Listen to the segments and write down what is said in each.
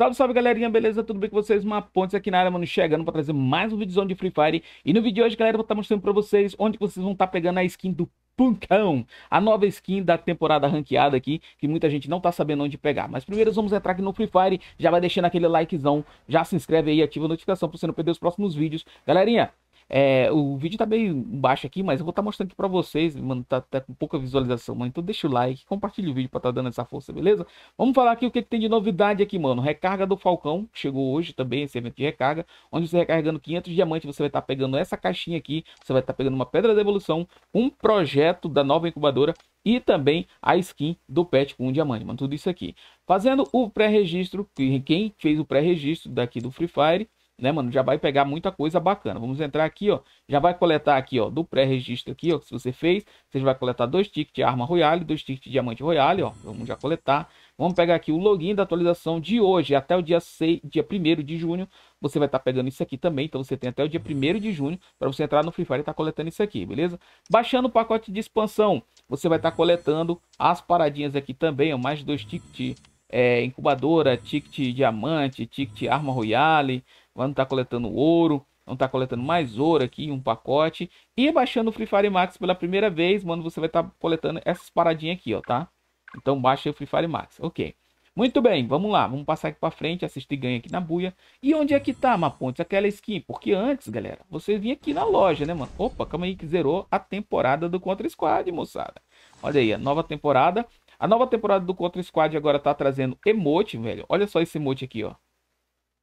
Salve, salve galerinha, beleza? Tudo bem com vocês? Uma ponte aqui na área, mano, chegando pra trazer mais um vídeo de Free Fire. E no vídeo de hoje, galera, eu vou estar mostrando pra vocês onde vocês vão estar pegando a skin do Punkão, a nova skin da temporada ranqueada aqui, que muita gente não tá sabendo onde pegar. Mas primeiro vamos entrar aqui no Free Fire, já vai deixando aquele likezão, já se inscreve aí, ativa a notificação pra você não perder os próximos vídeos. Galerinha, é, o vídeo tá meio baixo aqui, mas eu vou estar tá mostrando aqui pra vocês, mano, tá, tá com pouca visualização, mano. Então deixa o like, compartilha o vídeo pra tá dando essa força, beleza? Vamos falar aqui o que, que tem de novidade aqui, mano. Recarga do Falcão, chegou hoje também esse evento de recarga, onde você recarregando 500 diamantes, você vai estar tá pegando essa caixinha aqui, você vai estar tá pegando uma pedra da evolução, um projeto da nova incubadora e também a skin do pet com um diamante, mano, tudo isso aqui. Fazendo o pré-registro, quem fez o pré-registro daqui do Free Fire né, mano? Já vai pegar muita coisa bacana. Vamos entrar aqui, ó. Já vai coletar aqui, ó, do pré-registro aqui, ó, que você fez. Você vai coletar dois tickets de arma royale, dois tickets de diamante royale, ó. Vamos já coletar. Vamos pegar aqui o login da atualização de hoje, até o dia 6, dia 1 de junho. Você vai estar tá pegando isso aqui também, então você tem até o dia 1 de junho para você entrar no Free Fire e estar tá coletando isso aqui, beleza? Baixando o pacote de expansão, você vai estar tá coletando as paradinhas aqui também, ó, mais dois tickets é, incubadora, ticket diamante, ticket arma royale, vamos estar tá coletando ouro, vamos estar tá coletando mais ouro aqui, um pacote, e baixando o Free Fire Max pela primeira vez, mano, você vai estar tá coletando essas paradinhas aqui, ó, tá? Então baixa o Free Fire Max, ok. Muito bem, vamos lá, vamos passar aqui para frente, assistir ganha aqui na buia. E onde é que tá, Mapontes, aquela skin? Porque antes, galera, você vinha aqui na loja, né, mano? Opa, calma aí que zerou a temporada do Contra Squad, moçada. Olha aí, a nova temporada, a nova temporada do Contra Squad agora tá trazendo emote, velho. Olha só esse emote aqui, ó.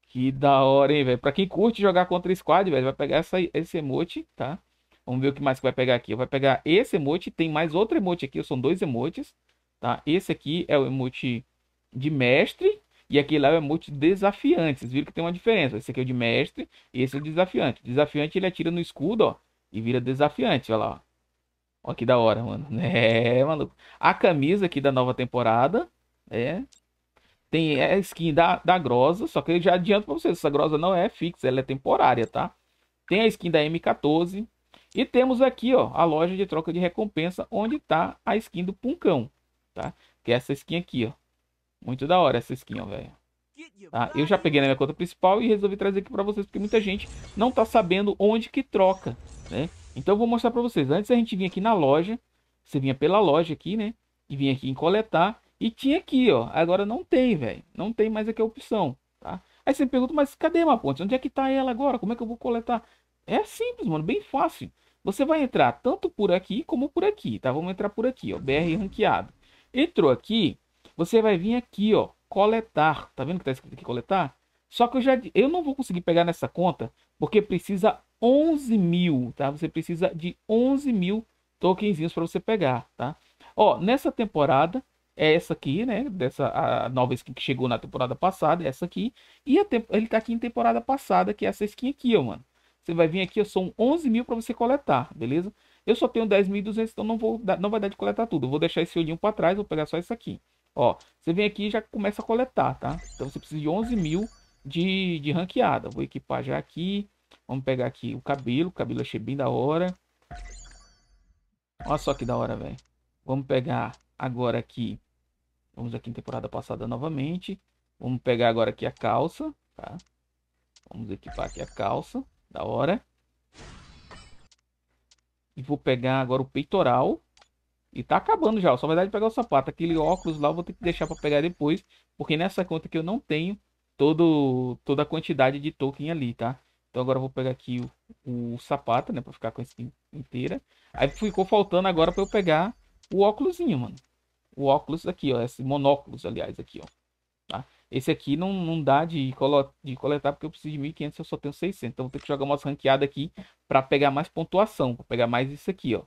Que da hora, hein, velho. Pra quem curte jogar Contra Squad, velho, vai pegar essa, esse emote, tá? Vamos ver o que mais que vai pegar aqui. Vai pegar esse emote, tem mais outro emote aqui, são dois emotes, tá? Esse aqui é o emote de mestre e aquele lá é o emote desafiante. Vocês viram que tem uma diferença. Esse aqui é o de mestre e esse é o desafiante. O desafiante ele atira no escudo, ó, e vira desafiante, olha lá, ó. Ó, que da hora, mano. É, maluco. A camisa aqui da nova temporada. É. Tem é a skin da, da Grosa. Só que eu já adianto pra vocês: essa Grosa não é fixa, ela é temporária, tá? Tem a skin da M14. E temos aqui, ó, a loja de troca de recompensa, onde tá a skin do Puncão, tá? Que é essa skin aqui, ó. Muito da hora essa skin, ó, velho. Tá? Eu já peguei na minha conta principal e resolvi trazer aqui pra vocês, porque muita gente não tá sabendo onde que troca, né? Então eu vou mostrar para vocês. Antes a gente vinha aqui na loja, você vinha pela loja aqui, né? E vinha aqui em coletar e tinha aqui, ó. Agora não tem, velho. Não tem mais aqui a opção, tá? Aí você pergunta, mas cadê uma ponte? Onde é que tá ela agora? Como é que eu vou coletar? É simples, mano, bem fácil. Você vai entrar tanto por aqui como por aqui, tá? Vamos entrar por aqui, ó, BR ranqueado. Entrou aqui, você vai vir aqui, ó, coletar. Tá vendo que tá escrito aqui coletar? Só que eu já eu não vou conseguir pegar nessa conta porque precisa 11 mil, tá? Você precisa de 11 mil tokens para você pegar, tá? Ó, nessa temporada, é essa aqui, né? Dessa a nova skin que chegou na temporada passada, é essa aqui. E ele tá aqui em temporada passada, que é essa skin aqui, ó, mano. Você vai vir aqui, são 11 mil para você coletar, beleza? Eu só tenho 10.200, então não, vou dar, não vai dar de coletar tudo. Eu vou deixar esse olhinho para trás, vou pegar só isso aqui. Ó, você vem aqui e já começa a coletar, tá? Então você precisa de 11 mil de, de ranqueada. Vou equipar já aqui. Vamos pegar aqui o cabelo. O cabelo achei bem da hora. Olha só que da hora, velho. Vamos pegar agora aqui. Vamos aqui em temporada passada novamente. Vamos pegar agora aqui a calça, tá? Vamos equipar aqui a calça. Da hora. E vou pegar agora o peitoral. E tá acabando já. Só vai dar de pegar o sapato. Aquele óculos lá eu vou ter que deixar para pegar depois. Porque nessa conta que eu não tenho todo, toda a quantidade de token ali, tá? Então agora eu vou pegar aqui o, o sapato, né? Pra ficar com a skin inteira. Aí ficou faltando agora pra eu pegar o óculosinho, mano. O óculos aqui, ó. Esse monóculos, aliás, aqui, ó. Tá? Esse aqui não, não dá de, de coletar porque eu preciso de 1500 eu só tenho 600. Então vou ter que jogar uma ranqueadas aqui pra pegar mais pontuação. Pra pegar mais isso aqui, ó.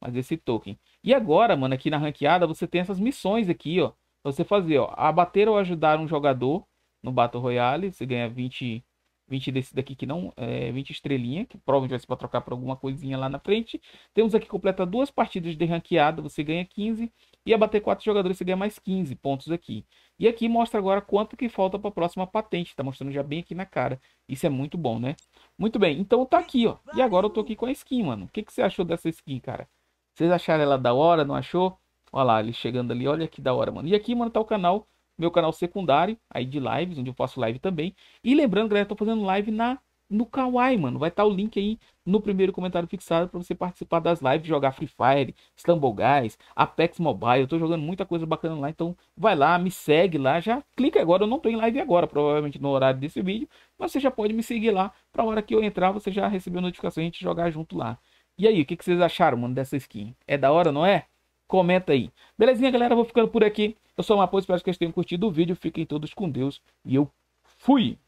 Mais esse token. E agora, mano, aqui na ranqueada você tem essas missões aqui, ó. Pra você fazer, ó. Abater ou ajudar um jogador no Battle Royale. Você ganha 20 20 desse daqui que não, é, 20 estrelinha, que provavelmente vai ser para trocar por alguma coisinha lá na frente. Temos aqui completa duas partidas de ranqueada, você ganha 15 e abater quatro jogadores você ganha mais 15 pontos aqui. E aqui mostra agora quanto que falta para a próxima patente, tá mostrando já bem aqui na cara. Isso é muito bom, né? Muito bem, então tá aqui, ó. E agora eu tô aqui com a skin, mano. O que, que você achou dessa skin, cara? Vocês acharam ela da hora, não achou? Olha lá, ele chegando ali, olha que da hora, mano. E aqui, mano, tá o canal meu canal secundário aí de lives, onde eu faço live também. E lembrando, galera, estou fazendo live na no Kawaii, mano. Vai estar tá o link aí no primeiro comentário fixado para você participar das lives, jogar Free Fire, Stumble Guys, Apex Mobile. Eu tô jogando muita coisa bacana lá, então vai lá, me segue lá, já clica agora. Eu não tô em live agora, provavelmente no horário desse vídeo, mas você já pode me seguir lá para hora que eu entrar, você já recebeu notificação e a gente jogar junto lá. E aí, o que, que vocês acharam, mano, dessa skin? É da hora, não é? comenta aí. Belezinha, galera? Vou ficando por aqui. Eu sou o Maposo, espero que vocês tenham curtido o vídeo. Fiquem todos com Deus e eu fui!